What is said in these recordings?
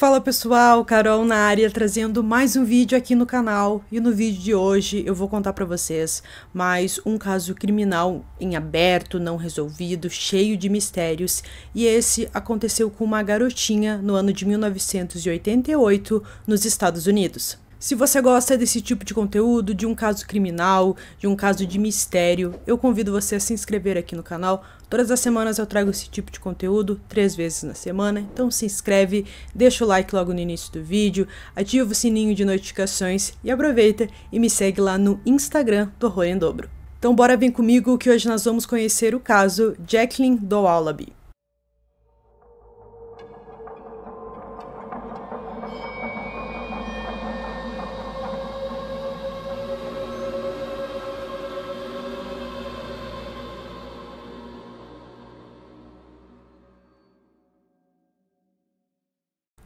Fala pessoal, Carol na área trazendo mais um vídeo aqui no canal e no vídeo de hoje eu vou contar para vocês mais um caso criminal em aberto, não resolvido, cheio de mistérios e esse aconteceu com uma garotinha no ano de 1988 nos Estados Unidos. Se você gosta desse tipo de conteúdo, de um caso criminal, de um caso de mistério, eu convido você a se inscrever aqui no canal. Todas as semanas eu trago esse tipo de conteúdo, três vezes na semana, então se inscreve, deixa o like logo no início do vídeo, ativa o sininho de notificações e aproveita e me segue lá no Instagram do Rolê em Dobro. Então bora vir comigo que hoje nós vamos conhecer o caso Jacqueline Dowallaby.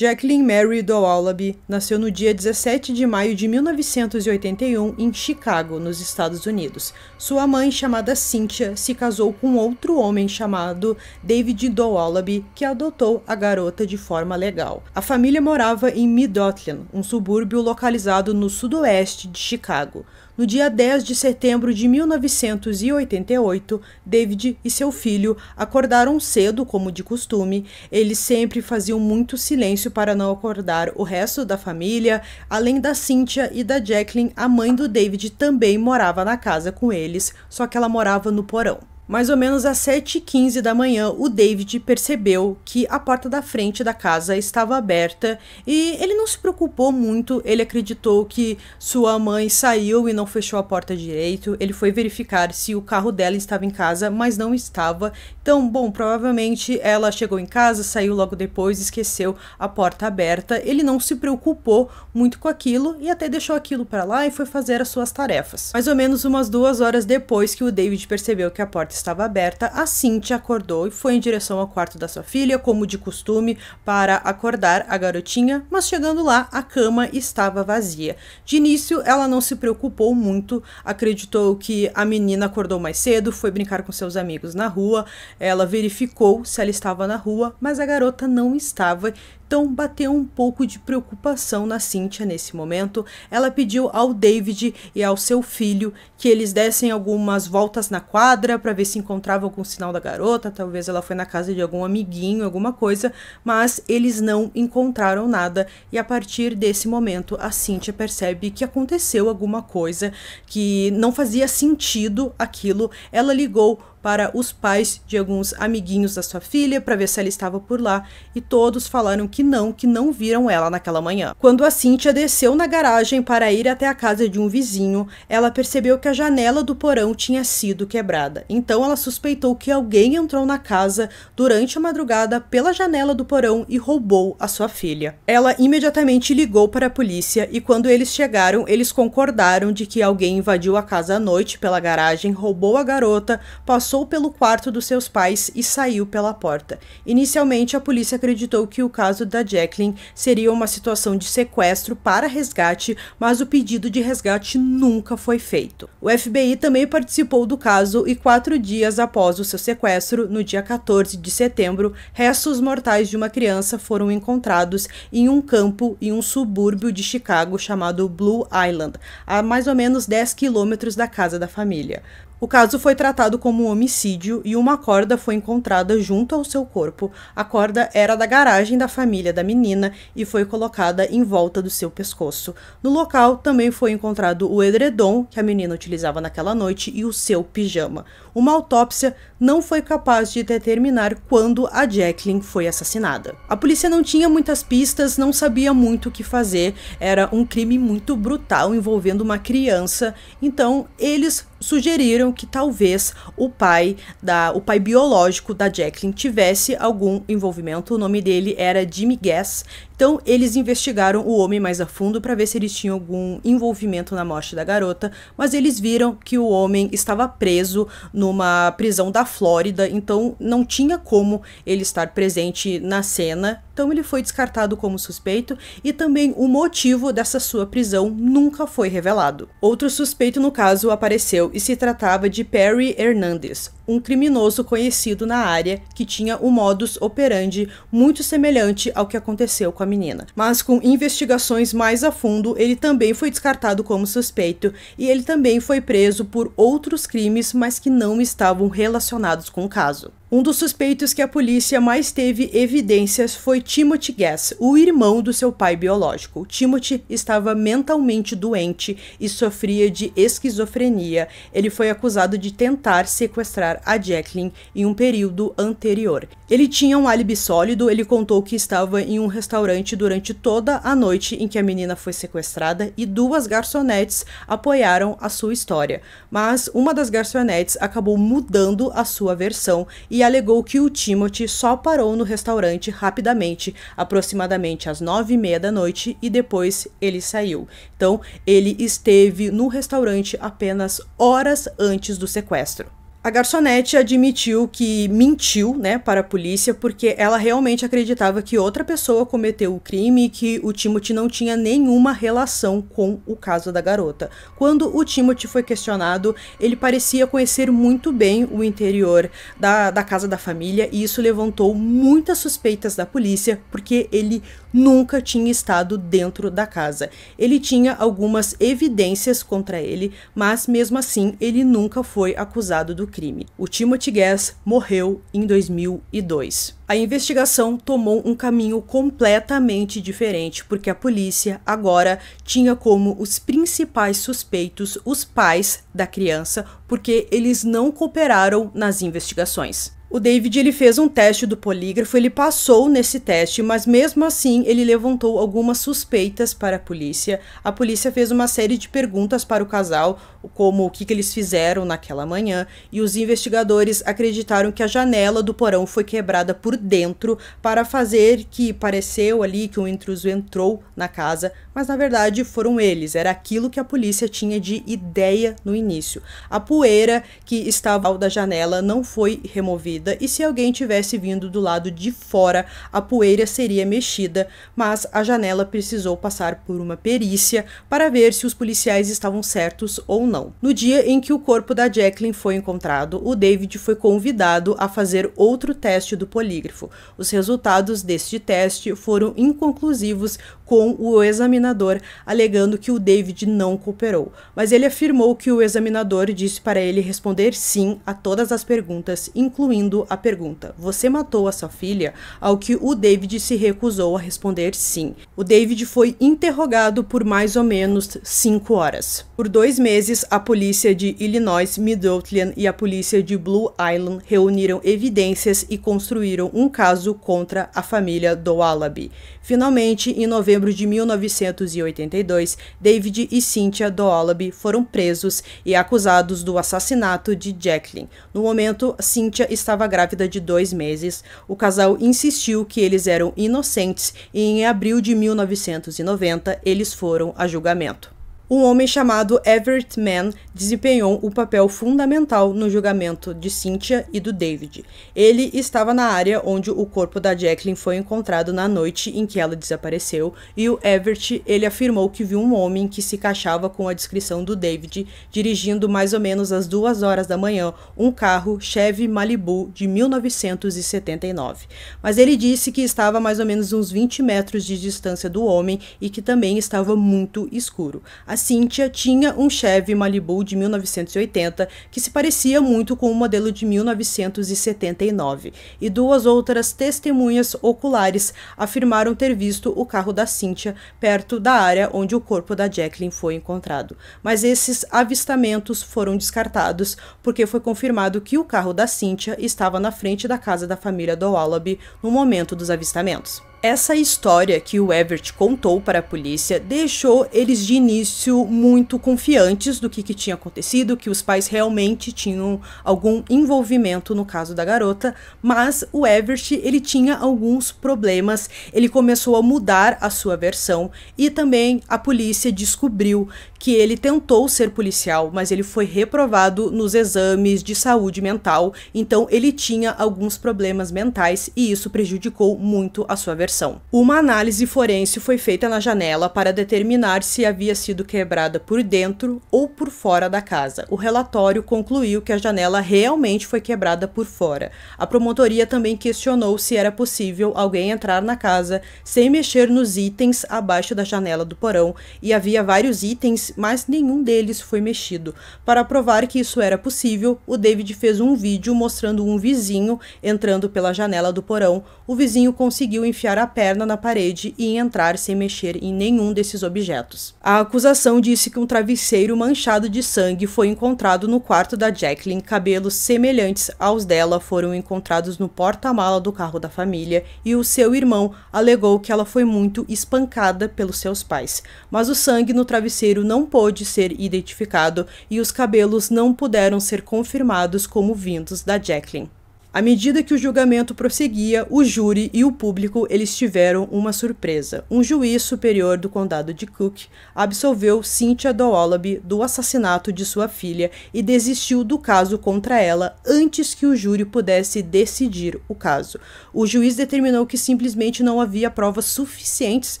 Jacqueline Mary Dowallaby nasceu no dia 17 de maio de 1981 em Chicago, nos Estados Unidos. Sua mãe, chamada Cynthia, se casou com outro homem chamado David Dowallaby, que adotou a garota de forma legal. A família morava em Midlothian, um subúrbio localizado no sudoeste de Chicago. No dia 10 de setembro de 1988, David e seu filho acordaram cedo, como de costume. Eles sempre faziam muito silêncio silêncio para não acordar o resto da família, além da Cynthia e da Jacqueline, a mãe do David também morava na casa com eles, só que ela morava no porão. Mais ou menos às 7h15 da manhã, o David percebeu que a porta da frente da casa estava aberta e ele não se preocupou muito. Ele acreditou que sua mãe saiu e não fechou a porta direito. Ele foi verificar se o carro dela estava em casa, mas não estava. Então, bom, provavelmente ela chegou em casa, saiu logo depois, esqueceu a porta aberta. Ele não se preocupou muito com aquilo e até deixou aquilo para lá e foi fazer as suas tarefas. Mais ou menos umas duas horas depois que o David percebeu que a porta estava aberta, a Cintia acordou e foi em direção ao quarto da sua filha, como de costume, para acordar a garotinha, mas chegando lá, a cama estava vazia. De início, ela não se preocupou muito, acreditou que a menina acordou mais cedo, foi brincar com seus amigos na rua, ela verificou se ela estava na rua, mas a garota não estava então bateu um pouco de preocupação na Cynthia nesse momento. Ela pediu ao David e ao seu filho que eles dessem algumas voltas na quadra para ver se encontrava algum sinal da garota, talvez ela foi na casa de algum amiguinho, alguma coisa, mas eles não encontraram nada e a partir desse momento a Cynthia percebe que aconteceu alguma coisa que não fazia sentido aquilo. Ela ligou para os pais de alguns amiguinhos da sua filha para ver se ela estava por lá e todos falaram que não, que não viram ela naquela manhã. Quando a Cintia desceu na garagem para ir até a casa de um vizinho, ela percebeu que a janela do porão tinha sido quebrada. Então ela suspeitou que alguém entrou na casa durante a madrugada pela janela do porão e roubou a sua filha. Ela imediatamente ligou para a polícia e quando eles chegaram, eles concordaram de que alguém invadiu a casa à noite pela garagem, roubou a garota, passou passou pelo quarto dos seus pais e saiu pela porta. Inicialmente, a polícia acreditou que o caso da Jacqueline seria uma situação de sequestro para resgate, mas o pedido de resgate nunca foi feito. O FBI também participou do caso e quatro dias após o seu sequestro, no dia 14 de setembro, restos mortais de uma criança foram encontrados em um campo em um subúrbio de Chicago chamado Blue Island, a mais ou menos 10 quilômetros da casa da família. O caso foi tratado como um homicídio e uma corda foi encontrada junto ao seu corpo. A corda era da garagem da família da menina e foi colocada em volta do seu pescoço. No local também foi encontrado o edredom que a menina utilizava naquela noite e o seu pijama uma autópsia não foi capaz de determinar quando a Jacqueline foi assassinada. A polícia não tinha muitas pistas, não sabia muito o que fazer, era um crime muito brutal envolvendo uma criança, então eles sugeriram que talvez o pai da o pai biológico da Jacqueline tivesse algum envolvimento. O nome dele era Jimmy Guess então, eles investigaram o homem mais a fundo para ver se eles tinham algum envolvimento na morte da garota, mas eles viram que o homem estava preso numa prisão da Flórida, então não tinha como ele estar presente na cena então ele foi descartado como suspeito e também o motivo dessa sua prisão nunca foi revelado. Outro suspeito no caso apareceu e se tratava de Perry Hernandez, um criminoso conhecido na área que tinha um modus operandi muito semelhante ao que aconteceu com a menina. Mas com investigações mais a fundo, ele também foi descartado como suspeito e ele também foi preso por outros crimes, mas que não estavam relacionados com o caso. Um dos suspeitos que a polícia mais teve evidências foi Timothy Guess, o irmão do seu pai biológico. Timothy estava mentalmente doente e sofria de esquizofrenia. Ele foi acusado de tentar sequestrar a Jacqueline em um período anterior. Ele tinha um álibi sólido, ele contou que estava em um restaurante durante toda a noite em que a menina foi sequestrada e duas garçonetes apoiaram a sua história. Mas uma das garçonetes acabou mudando a sua versão e e alegou que o Timothy só parou no restaurante rapidamente, aproximadamente às nove e meia da noite, e depois ele saiu. Então, ele esteve no restaurante apenas horas antes do sequestro. A garçonete admitiu que mentiu, né, para a polícia porque ela realmente acreditava que outra pessoa cometeu o crime e que o Timothy não tinha nenhuma relação com o caso da garota. Quando o Timothy foi questionado, ele parecia conhecer muito bem o interior da, da casa da família e isso levantou muitas suspeitas da polícia porque ele nunca tinha estado dentro da casa. Ele tinha algumas evidências contra ele, mas mesmo assim ele nunca foi acusado do crime crime. O Timothy Guess morreu em 2002. A investigação tomou um caminho completamente diferente, porque a polícia agora tinha como os principais suspeitos os pais da criança, porque eles não cooperaram nas investigações. O David ele fez um teste do polígrafo, ele passou nesse teste, mas mesmo assim ele levantou algumas suspeitas para a polícia. A polícia fez uma série de perguntas para o casal, como o que, que eles fizeram naquela manhã, e os investigadores acreditaram que a janela do porão foi quebrada por dentro para fazer que pareceu ali que um intruso entrou na casa, mas na verdade foram eles, era aquilo que a polícia tinha de ideia no início. A poeira que estava ao da janela não foi removida e se alguém tivesse vindo do lado de fora, a poeira seria mexida, mas a janela precisou passar por uma perícia para ver se os policiais estavam certos ou não. No dia em que o corpo da Jacqueline foi encontrado, o David foi convidado a fazer outro teste do polígrafo. Os resultados deste teste foram inconclusivos com o examinador examinador, alegando que o David não cooperou, mas ele afirmou que o examinador disse para ele responder sim a todas as perguntas, incluindo a pergunta: Você matou a sua filha? Ao que o David se recusou a responder sim. O David foi interrogado por mais ou menos cinco horas. Por dois meses, a polícia de Illinois, Midlothian e a polícia de Blue Island reuniram evidências e construíram um caso contra a família do Wallaby. Finalmente, em novembro de 1982, David e Cynthia Doalaby foram presos e acusados do assassinato de Jacqueline. No momento, Cynthia estava grávida de dois meses. O casal insistiu que eles eram inocentes e, em abril de 1990, eles foram a julgamento um homem chamado Everett Mann desempenhou o um papel fundamental no julgamento de Cynthia e do David. Ele estava na área onde o corpo da Jacqueline foi encontrado na noite em que ela desapareceu, e o Everett ele afirmou que viu um homem que se cachava com a descrição do David dirigindo mais ou menos às duas horas da manhã um carro Chevy Malibu de 1979. Mas ele disse que estava a mais ou menos uns 20 metros de distância do homem e que também estava muito escuro. A Cynthia tinha um Chevy Malibu de 1980 que se parecia muito com o modelo de 1979, e duas outras testemunhas oculares afirmaram ter visto o carro da Cynthia perto da área onde o corpo da Jacqueline foi encontrado. Mas esses avistamentos foram descartados porque foi confirmado que o carro da Cynthia estava na frente da casa da família Dowallaby no momento dos avistamentos. Essa história que o Everett contou para a polícia deixou eles de início muito confiantes do que, que, tinha acontecido, que os pais realmente tinham algum envolvimento no caso da garota, mas o Everett ele tinha alguns problemas, ele começou a mudar a sua versão e também a polícia descobriu que ele tentou ser policial, mas ele foi reprovado nos exames de saúde mental, então ele tinha alguns problemas mentais e isso prejudicou muito a sua versão versão. Uma análise forense foi feita na janela para determinar se havia sido quebrada por dentro ou por fora da casa. O relatório concluiu que a janela realmente foi quebrada por fora. A promotoria também questionou se era possível alguém entrar na casa sem mexer nos itens abaixo da janela do porão e havia vários itens, mas nenhum deles foi mexido. Para provar que isso era possível, o David fez um vídeo mostrando um vizinho entrando pela janela do porão. O vizinho conseguiu enfiar a perna na parede e entrar sem mexer em nenhum desses objetos. A acusação disse que um travesseiro manchado de sangue foi encontrado no quarto da Jacqueline, cabelos semelhantes aos dela foram encontrados no porta-mala do carro da família e o seu irmão alegou que ela foi muito espancada pelos seus pais, mas o sangue no travesseiro não pôde ser identificado e os cabelos não puderam ser confirmados como vindos da Jacqueline. À medida que o julgamento prosseguia, o júri e o público eles tiveram uma surpresa. Um juiz superior do condado de Cook absolveu Cynthia Dowallaby do assassinato de sua filha e desistiu do caso contra ela antes que o júri pudesse decidir o caso. O juiz determinou que simplesmente não havia provas suficientes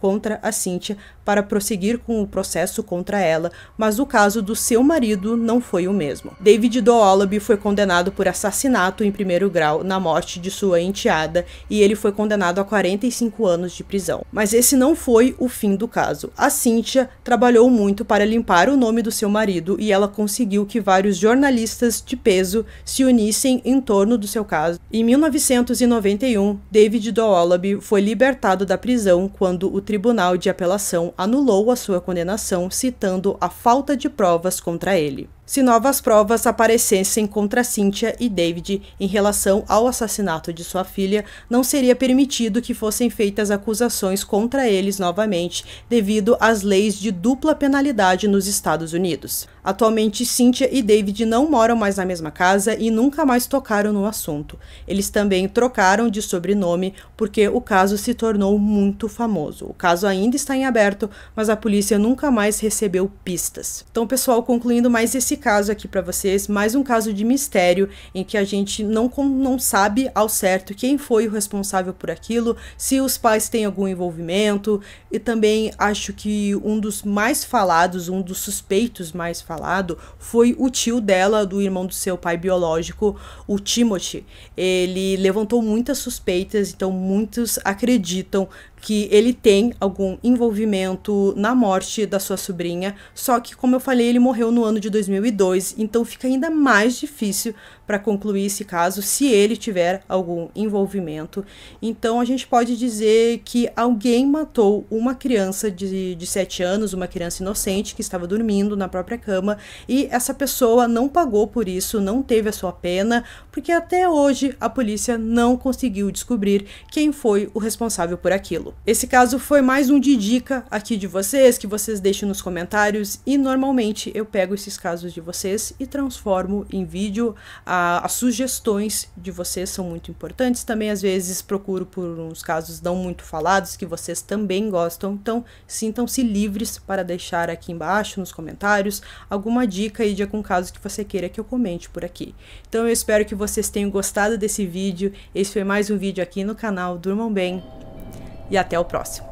contra a Cynthia para prosseguir com o processo contra ela, mas o caso do seu marido não foi o mesmo. David Dowallaby foi condenado por assassinato em primeiro primeiro grau na morte de sua enteada e ele foi condenado a 45 anos de prisão. Mas esse não foi o fim do caso. A Cynthia trabalhou muito para limpar o nome do seu marido e ela conseguiu que vários jornalistas de peso se unissem em torno do seu caso. Em 1991, David Doolaby foi libertado da prisão quando o Tribunal de Apelação anulou a sua condenação, citando a falta de provas contra ele se novas provas aparecessem contra Cynthia e David em relação ao assassinato de sua filha, não seria permitido que fossem feitas acusações contra eles novamente, devido às leis de dupla penalidade nos Estados Unidos. Atualmente, Cynthia e David não moram mais na mesma casa e nunca mais tocaram no assunto. Eles também trocaram de sobrenome porque o caso se tornou muito famoso. O caso ainda está em aberto, mas a polícia nunca mais recebeu pistas. Então, pessoal, concluindo mais esse caso aqui para vocês, mais um caso de mistério em que a gente não, não sabe ao certo quem foi o responsável por aquilo, se os pais têm algum envolvimento, e também acho que um dos mais falados, um dos suspeitos mais falado, foi o tio dela, do irmão do seu pai biológico, o Timothy. Ele levantou muitas suspeitas, então muitos acreditam que ele tem algum envolvimento na morte da sua sobrinha, só que, como eu falei, ele morreu no ano de 2002, então fica ainda mais difícil para concluir esse caso, se ele tiver algum envolvimento. Então a gente pode dizer que alguém matou uma criança de, de 7 anos, uma criança inocente que estava dormindo na própria cama e essa pessoa não pagou por isso, não teve a sua pena, porque até hoje a polícia não conseguiu descobrir quem foi o responsável por aquilo. Esse caso foi mais um de dica aqui de vocês, que vocês deixem nos comentários e normalmente eu pego esses casos de vocês e transformo em vídeo. A ah, as sugestões de vocês são muito importantes. Também, às vezes, procuro por uns casos não muito falados que vocês também gostam. Então, sintam-se livres para deixar aqui embaixo nos comentários alguma dica aí de algum caso que você queira que eu comente por aqui. Então, eu espero que vocês tenham gostado desse vídeo. Esse foi mais um vídeo aqui no canal Durmam Bem e até o próximo.